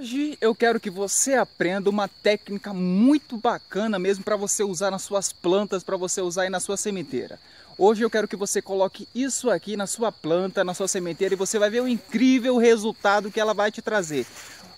Hoje eu quero que você aprenda uma técnica muito bacana mesmo para você usar nas suas plantas, para você usar aí na sua sementeira. Hoje eu quero que você coloque isso aqui na sua planta, na sua sementeira e você vai ver o incrível resultado que ela vai te trazer.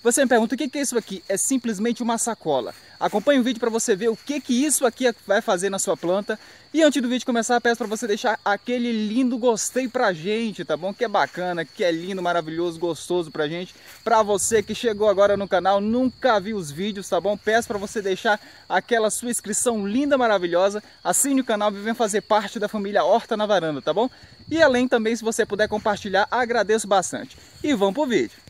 Você me pergunta o que é isso aqui? É simplesmente uma sacola. Acompanhe o vídeo para você ver o que, que isso aqui vai fazer na sua planta. E antes do vídeo começar, peço para você deixar aquele lindo gostei pra gente, tá bom? Que é bacana, que é lindo, maravilhoso, gostoso pra gente. Pra você que chegou agora no canal, nunca viu os vídeos, tá bom? Peço para você deixar aquela sua inscrição linda, maravilhosa. Assine o canal e venha fazer parte da família Horta na Varanda, tá bom? E além também, se você puder compartilhar, agradeço bastante. E vamos pro vídeo.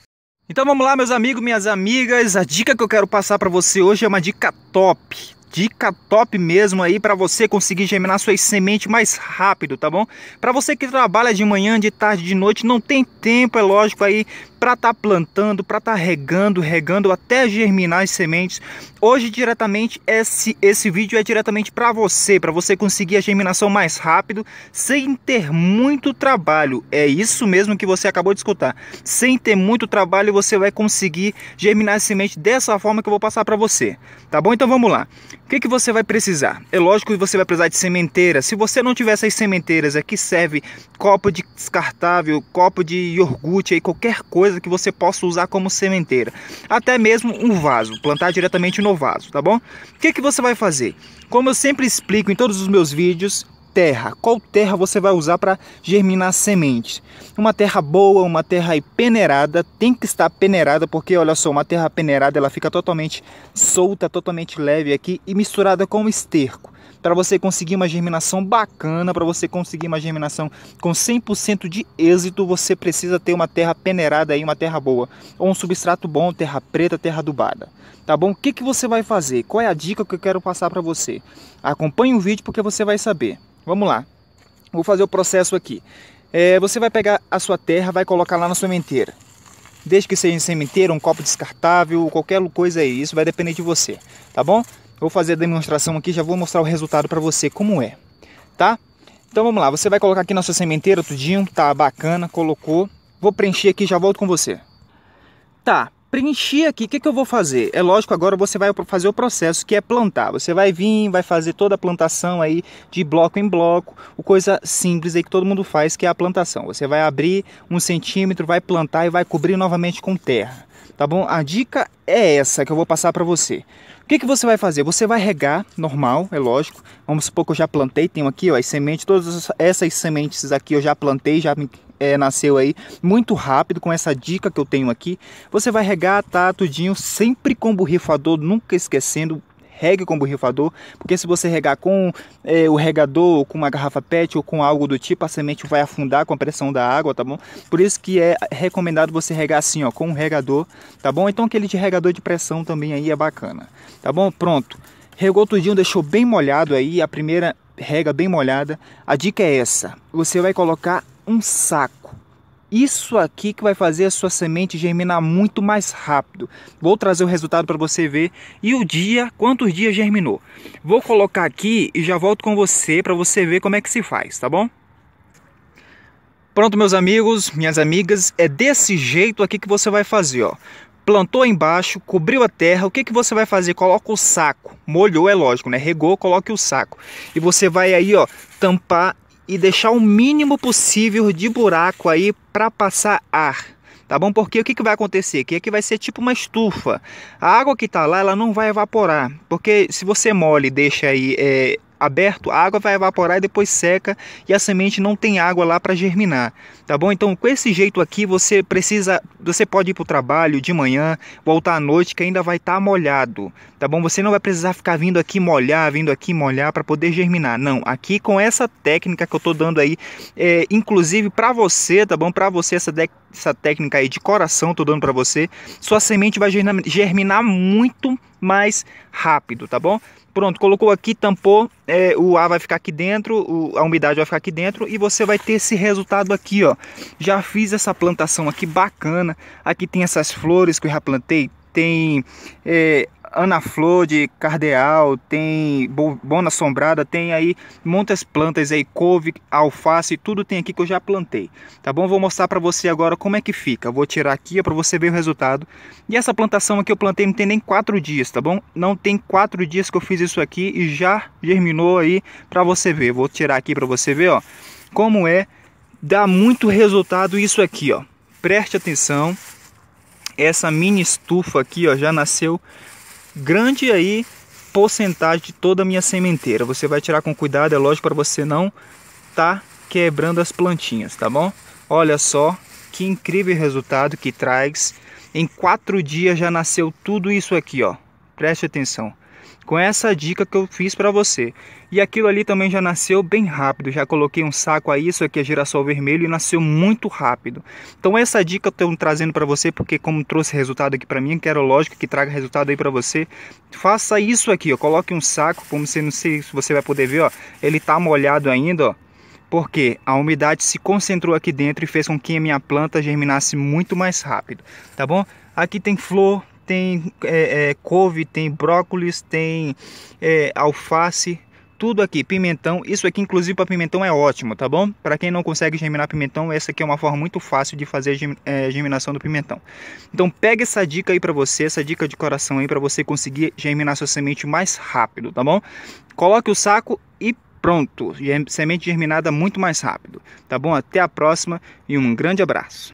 Então vamos lá, meus amigos, minhas amigas. A dica que eu quero passar para você hoje é uma dica top dica top mesmo aí para você conseguir germinar suas sementes mais rápido, tá bom? Para você que trabalha de manhã, de tarde, de noite, não tem tempo, é lógico aí, para estar tá plantando, para estar tá regando, regando até germinar as sementes. Hoje diretamente esse esse vídeo é diretamente para você, para você conseguir a germinação mais rápido, sem ter muito trabalho. É isso mesmo que você acabou de escutar. Sem ter muito trabalho, você vai conseguir germinar as sementes dessa forma que eu vou passar para você. Tá bom? Então vamos lá. O que, que você vai precisar? É lógico que você vai precisar de sementeira. Se você não tiver essas sementeiras, aqui serve copo de descartável, copo de iogurte, aí, qualquer coisa que você possa usar como sementeira. Até mesmo um vaso, plantar diretamente no vaso, tá bom? O que, que você vai fazer? Como eu sempre explico em todos os meus vídeos, terra, qual terra você vai usar para germinar sementes. Uma terra boa, uma terra peneirada, tem que estar peneirada, porque olha só, uma terra peneirada ela fica totalmente solta, totalmente leve aqui e misturada com esterco para você conseguir uma germinação bacana, para você conseguir uma germinação com 100% de êxito, você precisa ter uma terra peneirada aí, uma terra boa, ou um substrato bom, terra preta, terra adubada, tá bom? O que, que você vai fazer? Qual é a dica que eu quero passar para você? Acompanhe o vídeo porque você vai saber. Vamos lá, vou fazer o processo aqui. É, você vai pegar a sua terra, vai colocar lá na sementeira. Desde que seja sementeira, um copo descartável, qualquer coisa aí, isso vai depender de você, tá bom? vou fazer a demonstração aqui, já vou mostrar o resultado para você como é, tá? Então vamos lá, você vai colocar aqui na sua sementeira tudinho, tá bacana, colocou. Vou preencher aqui, já volto com você. Tá, preenchi aqui, o que, que eu vou fazer? É lógico, agora você vai fazer o processo que é plantar. Você vai vir, vai fazer toda a plantação aí de bloco em bloco, o coisa simples aí que todo mundo faz, que é a plantação. Você vai abrir um centímetro, vai plantar e vai cobrir novamente com terra tá bom? A dica é essa que eu vou passar para você. O que, que você vai fazer? Você vai regar, normal, é lógico. Vamos supor que eu já plantei, tenho aqui ó, as sementes, todas essas sementes aqui eu já plantei, já é, nasceu aí muito rápido com essa dica que eu tenho aqui. Você vai regar, tá, tudinho, sempre com borrifador, nunca esquecendo, regue com borrifador, porque se você regar com é, o regador, com uma garrafa PET ou com algo do tipo, a semente vai afundar com a pressão da água, tá bom? Por isso que é recomendado você regar assim, ó, com um regador, tá bom? Então aquele de regador de pressão também aí é bacana, tá bom? Pronto. Regou tudinho, deixou bem molhado aí, a primeira rega bem molhada. A dica é essa, você vai colocar um saco isso aqui que vai fazer a sua semente germinar muito mais rápido. Vou trazer o resultado para você ver e o dia, quantos dias germinou. Vou colocar aqui e já volto com você para você ver como é que se faz, tá bom? Pronto, meus amigos, minhas amigas, é desse jeito aqui que você vai fazer, ó plantou embaixo, cobriu a terra, o que, que você vai fazer? Coloca o saco, molhou é lógico, né? Regou, coloque o saco. E você vai aí, ó, tampar e deixar o mínimo possível de buraco aí para passar ar. Tá bom? Porque o que, que vai acontecer Que Aqui vai ser tipo uma estufa. A água que está lá, ela não vai evaporar. Porque se você mole e deixa aí é, aberto, a água vai evaporar e depois seca e a semente não tem água lá para germinar, tá bom? Então, com esse jeito aqui, você precisa, você pode ir para o trabalho de manhã, voltar à noite que ainda vai estar tá molhado, tá bom? Você não vai precisar ficar vindo aqui molhar, vindo aqui molhar para poder germinar, não. Aqui com essa técnica que eu estou dando aí, é, inclusive para você, tá bom? Para você essa essa técnica aí de coração, tô dando para você, sua semente vai germinar muito mais rápido, tá bom? Pronto, colocou aqui, tampou, é, o ar vai ficar aqui dentro, o, a umidade vai ficar aqui dentro e você vai ter esse resultado aqui, ó. Já fiz essa plantação aqui bacana, aqui tem essas flores que eu já plantei, tem é, Ana Flor de Cardeal, tem Bona Assombrada, tem aí muitas plantas aí, couve, alface, tudo tem aqui que eu já plantei, tá bom? Vou mostrar para você agora como é que fica, vou tirar aqui para você ver o resultado. E essa plantação aqui eu plantei não tem nem quatro dias, tá bom? Não tem quatro dias que eu fiz isso aqui e já germinou aí para você ver. Vou tirar aqui para você ver, ó, como é, dá muito resultado isso aqui, ó. Preste atenção, essa mini estufa aqui ó já nasceu grande aí porcentagem de toda a minha sementeira. Você vai tirar com cuidado, é lógico, para você não tá quebrando as plantinhas, tá bom? Olha só que incrível resultado que traz. Em quatro dias já nasceu tudo isso aqui, ó. Preste atenção com essa dica que eu fiz para você. E aquilo ali também já nasceu bem rápido, já coloquei um saco a isso aqui é girassol vermelho e nasceu muito rápido. Então essa dica eu estou trazendo para você porque como trouxe resultado aqui para mim, quero lógico que traga resultado aí para você. Faça isso aqui, ó, coloque um saco, como você não sei se você vai poder ver, ó, ele tá molhado ainda, ó porque a umidade se concentrou aqui dentro e fez com que a minha planta germinasse muito mais rápido, tá bom? Aqui tem flor, tem é, é, couve, tem brócolis, tem é, alface, tudo aqui, pimentão, isso aqui inclusive para pimentão é ótimo, tá bom? Para quem não consegue germinar pimentão, essa aqui é uma forma muito fácil de fazer a é, germinação do pimentão. Então pega essa dica aí para você, essa dica de coração aí para você conseguir germinar sua semente mais rápido, tá bom? Coloque o saco e pronto, semente germinada muito mais rápido, tá bom? Até a próxima e um grande abraço.